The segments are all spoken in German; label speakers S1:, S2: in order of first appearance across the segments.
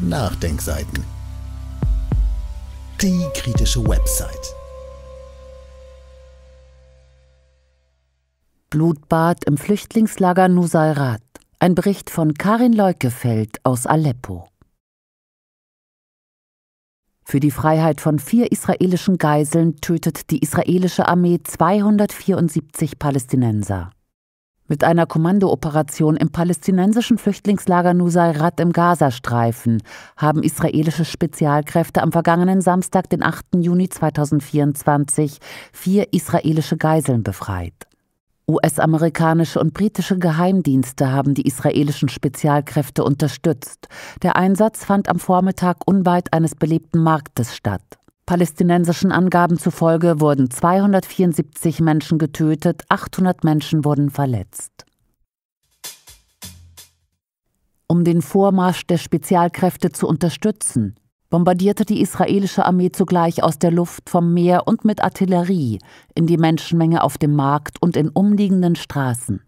S1: Nachdenkseiten. Die kritische Website. Blutbad im Flüchtlingslager Nusairat. Ein Bericht von Karin Leukefeld aus Aleppo. Für die Freiheit von vier israelischen Geiseln tötet die israelische Armee 274 Palästinenser mit einer Kommandooperation im palästinensischen Flüchtlingslager Nusayrat im Gazastreifen haben israelische Spezialkräfte am vergangenen Samstag, den 8. Juni 2024, vier israelische Geiseln befreit. US-amerikanische und britische Geheimdienste haben die israelischen Spezialkräfte unterstützt. Der Einsatz fand am Vormittag unweit eines belebten Marktes statt. Palästinensischen Angaben zufolge wurden 274 Menschen getötet, 800 Menschen wurden verletzt. Um den Vormarsch der Spezialkräfte zu unterstützen, bombardierte die israelische Armee zugleich aus der Luft, vom Meer und mit Artillerie in die Menschenmenge auf dem Markt und in umliegenden Straßen.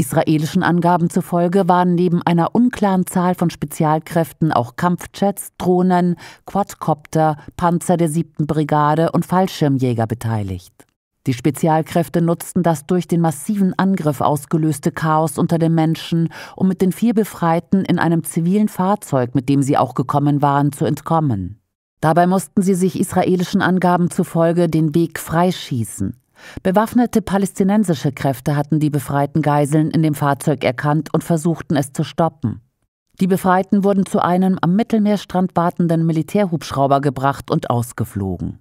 S1: Israelischen Angaben zufolge waren neben einer unklaren Zahl von Spezialkräften auch Kampfjets, Drohnen, Quadcopter, Panzer der 7. Brigade und Fallschirmjäger beteiligt. Die Spezialkräfte nutzten das durch den massiven Angriff ausgelöste Chaos unter den Menschen, um mit den vier Befreiten in einem zivilen Fahrzeug, mit dem sie auch gekommen waren, zu entkommen. Dabei mussten sie sich israelischen Angaben zufolge den Weg freischießen. Bewaffnete palästinensische Kräfte hatten die befreiten Geiseln in dem Fahrzeug erkannt und versuchten es zu stoppen. Die Befreiten wurden zu einem am Mittelmeerstrand wartenden Militärhubschrauber gebracht und ausgeflogen.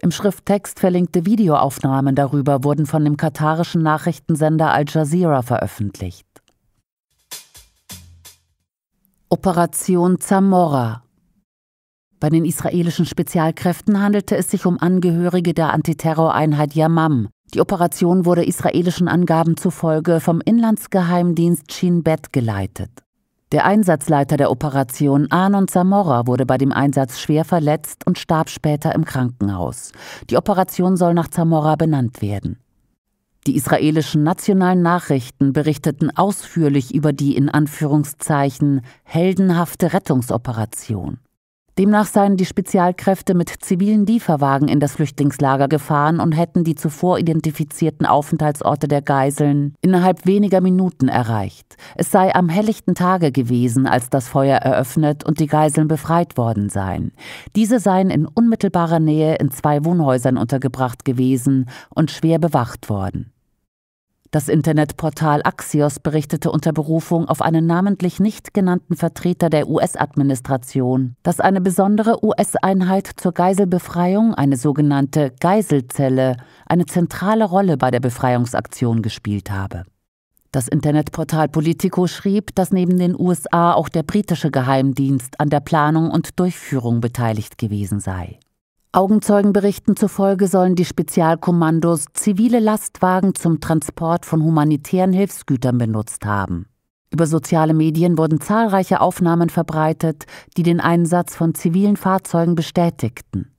S1: Im Schrifttext verlinkte Videoaufnahmen darüber wurden von dem katarischen Nachrichtensender Al Jazeera veröffentlicht. Operation Zamora bei den israelischen Spezialkräften handelte es sich um Angehörige der Antiterroreinheit Yamam. Die Operation wurde israelischen Angaben zufolge vom Inlandsgeheimdienst Shin Bet geleitet. Der Einsatzleiter der Operation, Anon Zamora, wurde bei dem Einsatz schwer verletzt und starb später im Krankenhaus. Die Operation soll nach Zamora benannt werden. Die israelischen nationalen Nachrichten berichteten ausführlich über die in Anführungszeichen heldenhafte Rettungsoperation. Demnach seien die Spezialkräfte mit zivilen Lieferwagen in das Flüchtlingslager gefahren und hätten die zuvor identifizierten Aufenthaltsorte der Geiseln innerhalb weniger Minuten erreicht. Es sei am helllichten Tage gewesen, als das Feuer eröffnet und die Geiseln befreit worden seien. Diese seien in unmittelbarer Nähe in zwei Wohnhäusern untergebracht gewesen und schwer bewacht worden. Das Internetportal Axios berichtete unter Berufung auf einen namentlich nicht genannten Vertreter der US-Administration, dass eine besondere US-Einheit zur Geiselbefreiung, eine sogenannte Geiselzelle, eine zentrale Rolle bei der Befreiungsaktion gespielt habe. Das Internetportal Politico schrieb, dass neben den USA auch der britische Geheimdienst an der Planung und Durchführung beteiligt gewesen sei. Augenzeugenberichten zufolge sollen die Spezialkommandos zivile Lastwagen zum Transport von humanitären Hilfsgütern benutzt haben. Über soziale Medien wurden zahlreiche Aufnahmen verbreitet, die den Einsatz von zivilen Fahrzeugen bestätigten.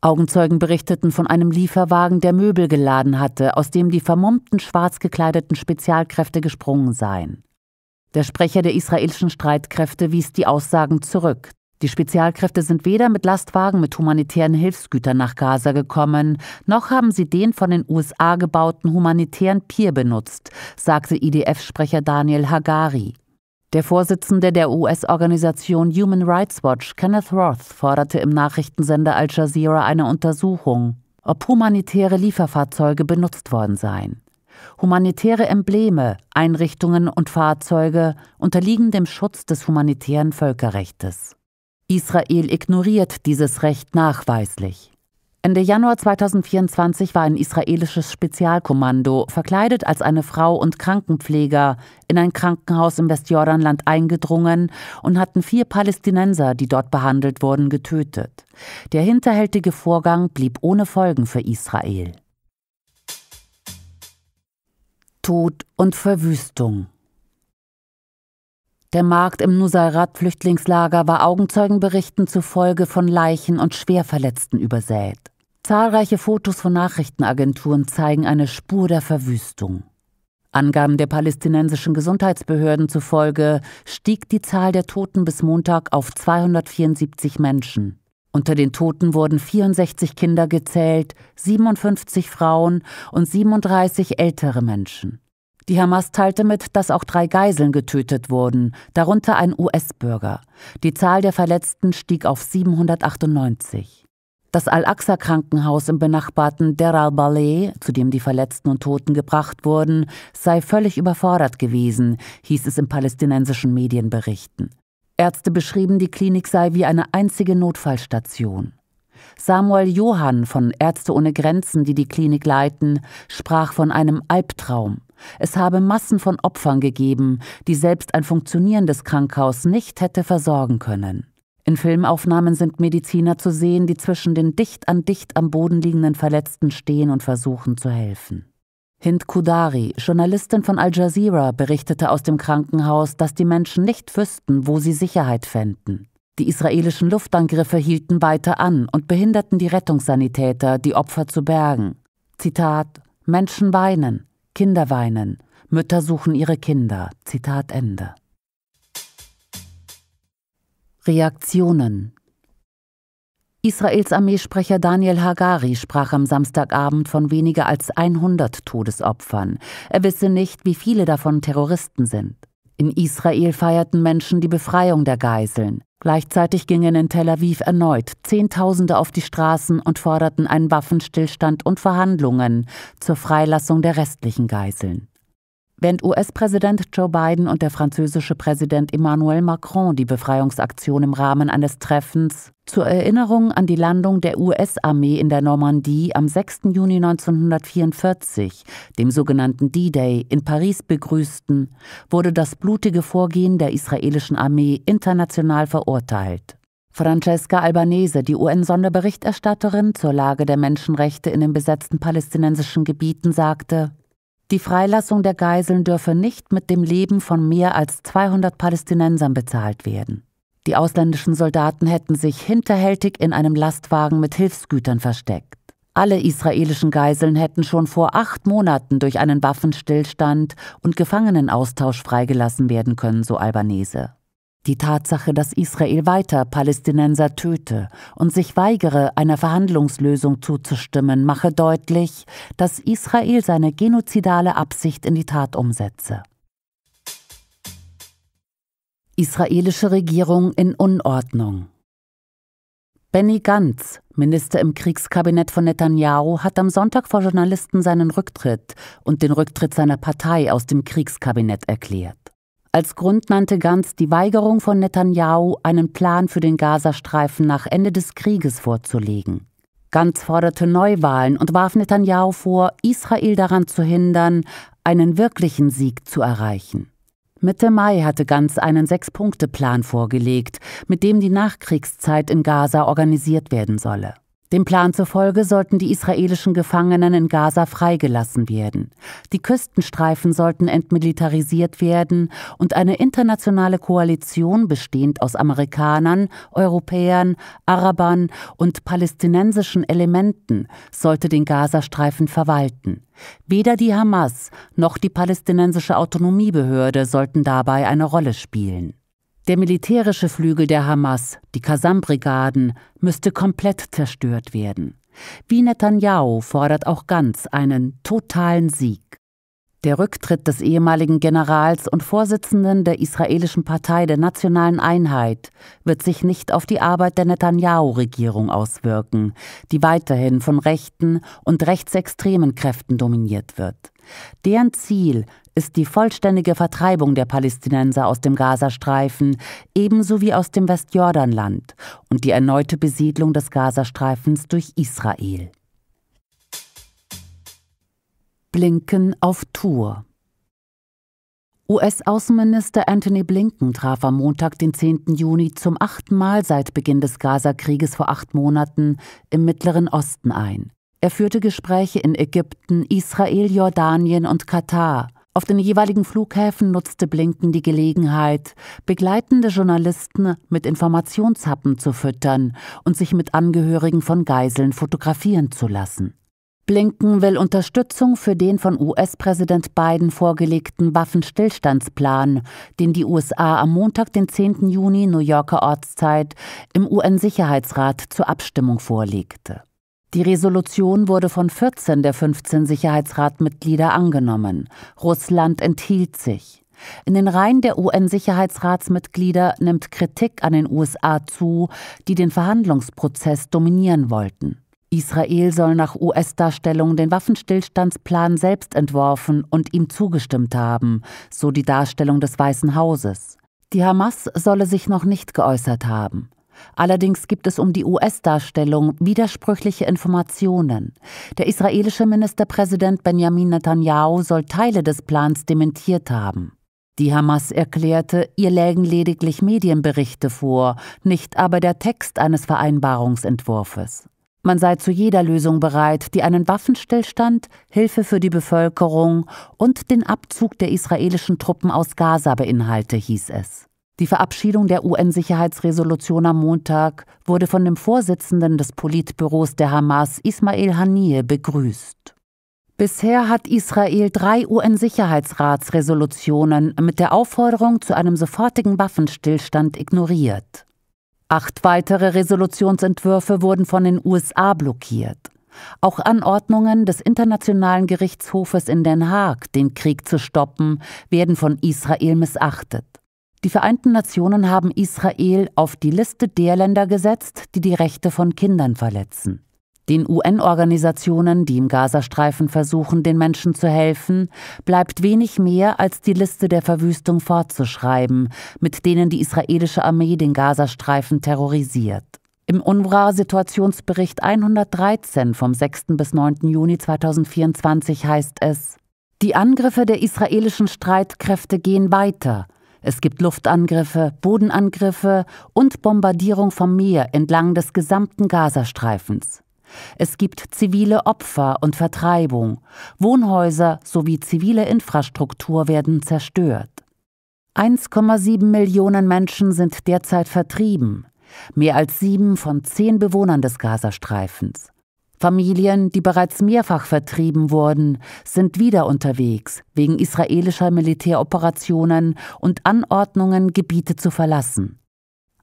S1: Augenzeugen berichteten von einem Lieferwagen, der Möbel geladen hatte, aus dem die vermummten schwarz gekleideten Spezialkräfte gesprungen seien. Der Sprecher der israelischen Streitkräfte wies die Aussagen zurück. Die Spezialkräfte sind weder mit Lastwagen mit humanitären Hilfsgütern nach Gaza gekommen, noch haben sie den von den USA gebauten humanitären Pier benutzt, sagte IDF-Sprecher Daniel Hagari. Der Vorsitzende der US-Organisation Human Rights Watch, Kenneth Roth, forderte im Nachrichtensender Al Jazeera eine Untersuchung, ob humanitäre Lieferfahrzeuge benutzt worden seien. Humanitäre Embleme, Einrichtungen und Fahrzeuge unterliegen dem Schutz des humanitären Völkerrechts. Israel ignoriert dieses Recht nachweislich. Ende Januar 2024 war ein israelisches Spezialkommando, verkleidet als eine Frau und Krankenpfleger, in ein Krankenhaus im Westjordanland eingedrungen und hatten vier Palästinenser, die dort behandelt wurden, getötet. Der hinterhältige Vorgang blieb ohne Folgen für Israel. Tod und Verwüstung der Markt im nusayrat flüchtlingslager war Augenzeugenberichten zufolge von Leichen und Schwerverletzten übersät. Zahlreiche Fotos von Nachrichtenagenturen zeigen eine Spur der Verwüstung. Angaben der palästinensischen Gesundheitsbehörden zufolge stieg die Zahl der Toten bis Montag auf 274 Menschen. Unter den Toten wurden 64 Kinder gezählt, 57 Frauen und 37 ältere Menschen. Die Hamas teilte mit, dass auch drei Geiseln getötet wurden, darunter ein US-Bürger. Die Zahl der Verletzten stieg auf 798. Das Al-Aqsa-Krankenhaus im benachbarten Der al-Baleh, zu dem die Verletzten und Toten gebracht wurden, sei völlig überfordert gewesen, hieß es in palästinensischen Medienberichten. Ärzte beschrieben, die Klinik sei wie eine einzige Notfallstation. Samuel Johann von Ärzte ohne Grenzen, die die Klinik leiten, sprach von einem Albtraum. Es habe Massen von Opfern gegeben, die selbst ein funktionierendes Krankenhaus nicht hätte versorgen können. In Filmaufnahmen sind Mediziner zu sehen, die zwischen den dicht an dicht am Boden liegenden Verletzten stehen und versuchen zu helfen. Hind Kudari, Journalistin von Al Jazeera, berichtete aus dem Krankenhaus, dass die Menschen nicht wüssten, wo sie Sicherheit fänden. Die israelischen Luftangriffe hielten weiter an und behinderten die Rettungssanitäter, die Opfer zu bergen. Zitat: Menschen weinen. Kinder weinen, Mütter suchen ihre Kinder. Zitat Ende. Reaktionen Israels Armeesprecher Daniel Hagari sprach am Samstagabend von weniger als 100 Todesopfern. Er wisse nicht, wie viele davon Terroristen sind. In Israel feierten Menschen die Befreiung der Geiseln. Gleichzeitig gingen in Tel Aviv erneut Zehntausende auf die Straßen und forderten einen Waffenstillstand und Verhandlungen zur Freilassung der restlichen Geiseln. Während US-Präsident Joe Biden und der französische Präsident Emmanuel Macron die Befreiungsaktion im Rahmen eines Treffens zur Erinnerung an die Landung der US-Armee in der Normandie am 6. Juni 1944, dem sogenannten D-Day, in Paris begrüßten, wurde das blutige Vorgehen der israelischen Armee international verurteilt. Francesca Albanese, die UN-Sonderberichterstatterin zur Lage der Menschenrechte in den besetzten palästinensischen Gebieten, sagte, die Freilassung der Geiseln dürfe nicht mit dem Leben von mehr als 200 Palästinensern bezahlt werden. Die ausländischen Soldaten hätten sich hinterhältig in einem Lastwagen mit Hilfsgütern versteckt. Alle israelischen Geiseln hätten schon vor acht Monaten durch einen Waffenstillstand und Gefangenenaustausch freigelassen werden können, so Albanese. Die Tatsache, dass Israel weiter Palästinenser töte und sich weigere, einer Verhandlungslösung zuzustimmen, mache deutlich, dass Israel seine genozidale Absicht in die Tat umsetze. Israelische Regierung in Unordnung. Benny Gantz, Minister im Kriegskabinett von Netanyahu, hat am Sonntag vor Journalisten seinen Rücktritt und den Rücktritt seiner Partei aus dem Kriegskabinett erklärt. Als Grund nannte Gantz die Weigerung von Netanyahu, einen Plan für den Gazastreifen nach Ende des Krieges vorzulegen. Gantz forderte Neuwahlen und warf Netanyahu vor, Israel daran zu hindern, einen wirklichen Sieg zu erreichen. Mitte Mai hatte Ganz einen Sechs-Punkte-Plan vorgelegt, mit dem die Nachkriegszeit in Gaza organisiert werden solle. Dem Plan zufolge sollten die israelischen Gefangenen in Gaza freigelassen werden. Die Küstenstreifen sollten entmilitarisiert werden und eine internationale Koalition bestehend aus Amerikanern, Europäern, Arabern und palästinensischen Elementen sollte den Gazastreifen verwalten. Weder die Hamas noch die palästinensische Autonomiebehörde sollten dabei eine Rolle spielen. Der militärische Flügel der Hamas, die kasam brigaden müsste komplett zerstört werden. Wie Netanyahu fordert auch Ganz einen totalen Sieg. Der Rücktritt des ehemaligen Generals und Vorsitzenden der israelischen Partei der Nationalen Einheit wird sich nicht auf die Arbeit der Netanyahu-Regierung auswirken, die weiterhin von rechten und rechtsextremen Kräften dominiert wird. Deren Ziel ist die vollständige Vertreibung der Palästinenser aus dem Gazastreifen ebenso wie aus dem Westjordanland und die erneute Besiedlung des Gazastreifens durch Israel. Blinken auf Tour US-Außenminister Anthony Blinken traf am Montag, den 10. Juni, zum achten Mal seit Beginn des Gazakrieges vor acht Monaten im Mittleren Osten ein. Er führte Gespräche in Ägypten, Israel, Jordanien und Katar auf den jeweiligen Flughäfen nutzte Blinken die Gelegenheit, begleitende Journalisten mit Informationshappen zu füttern und sich mit Angehörigen von Geiseln fotografieren zu lassen. Blinken will Unterstützung für den von US-Präsident Biden vorgelegten Waffenstillstandsplan, den die USA am Montag, den 10. Juni New Yorker Ortszeit, im UN-Sicherheitsrat zur Abstimmung vorlegte. Die Resolution wurde von 14 der 15 Sicherheitsratmitglieder angenommen. Russland enthielt sich. In den Reihen der UN-Sicherheitsratsmitglieder nimmt Kritik an den USA zu, die den Verhandlungsprozess dominieren wollten. Israel soll nach US-Darstellung den Waffenstillstandsplan selbst entworfen und ihm zugestimmt haben, so die Darstellung des Weißen Hauses. Die Hamas solle sich noch nicht geäußert haben. Allerdings gibt es um die US-Darstellung widersprüchliche Informationen. Der israelische Ministerpräsident Benjamin Netanyahu soll Teile des Plans dementiert haben. Die Hamas erklärte, ihr lägen lediglich Medienberichte vor, nicht aber der Text eines Vereinbarungsentwurfes. Man sei zu jeder Lösung bereit, die einen Waffenstillstand, Hilfe für die Bevölkerung und den Abzug der israelischen Truppen aus Gaza beinhalte, hieß es. Die Verabschiedung der UN-Sicherheitsresolution am Montag wurde von dem Vorsitzenden des Politbüros der Hamas, Ismail Haniyeh, begrüßt. Bisher hat Israel drei UN-Sicherheitsratsresolutionen mit der Aufforderung zu einem sofortigen Waffenstillstand ignoriert. Acht weitere Resolutionsentwürfe wurden von den USA blockiert. Auch Anordnungen des Internationalen Gerichtshofes in Den Haag, den Krieg zu stoppen, werden von Israel missachtet. Die Vereinten Nationen haben Israel auf die Liste der Länder gesetzt, die die Rechte von Kindern verletzen. Den UN-Organisationen, die im Gazastreifen versuchen, den Menschen zu helfen, bleibt wenig mehr, als die Liste der Verwüstung fortzuschreiben, mit denen die israelische Armee den Gazastreifen terrorisiert. Im UNRWA-Situationsbericht 113 vom 6. bis 9. Juni 2024 heißt es, die Angriffe der israelischen Streitkräfte gehen weiter – es gibt Luftangriffe, Bodenangriffe und Bombardierung vom Meer entlang des gesamten Gazastreifens. Es gibt zivile Opfer und Vertreibung. Wohnhäuser sowie zivile Infrastruktur werden zerstört. 1,7 Millionen Menschen sind derzeit vertrieben, mehr als sieben von zehn Bewohnern des Gazastreifens. Familien, die bereits mehrfach vertrieben wurden, sind wieder unterwegs, wegen israelischer Militäroperationen und Anordnungen, Gebiete zu verlassen.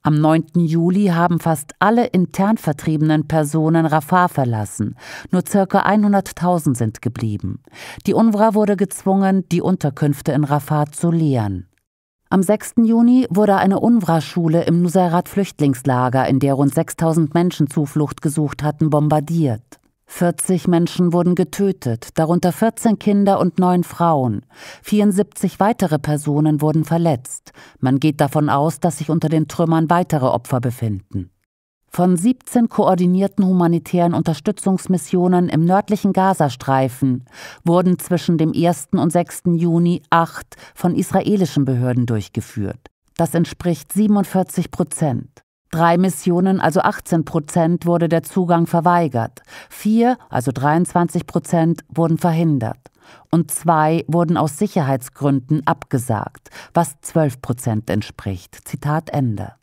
S1: Am 9. Juli haben fast alle intern vertriebenen Personen Rafah verlassen. Nur ca. 100.000 sind geblieben. Die UNRWA wurde gezwungen, die Unterkünfte in Rafah zu leeren. Am 6. Juni wurde eine unwra schule im Nusayrat-Flüchtlingslager, in der rund 6000 Menschen Zuflucht gesucht hatten, bombardiert. 40 Menschen wurden getötet, darunter 14 Kinder und 9 Frauen. 74 weitere Personen wurden verletzt. Man geht davon aus, dass sich unter den Trümmern weitere Opfer befinden. Von 17 koordinierten humanitären Unterstützungsmissionen im nördlichen Gazastreifen wurden zwischen dem 1. und 6. Juni acht von israelischen Behörden durchgeführt. Das entspricht 47 Prozent. Drei Missionen, also 18 Prozent, wurde der Zugang verweigert. Vier, also 23 Prozent, wurden verhindert. Und zwei wurden aus Sicherheitsgründen abgesagt, was 12 Prozent entspricht. Zitat Ende.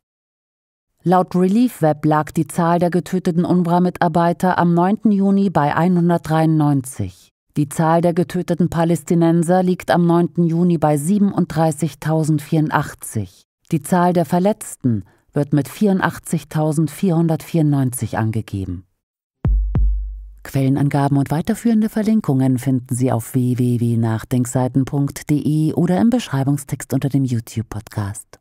S1: Laut Relief Web lag die Zahl der getöteten UNRWA-Mitarbeiter am 9. Juni bei 193. Die Zahl der getöteten Palästinenser liegt am 9. Juni bei 37.084. Die Zahl der Verletzten wird mit 84.494 angegeben. Quellenangaben und weiterführende Verlinkungen finden Sie auf www.nachdenkseiten.de oder im Beschreibungstext unter dem YouTube-Podcast.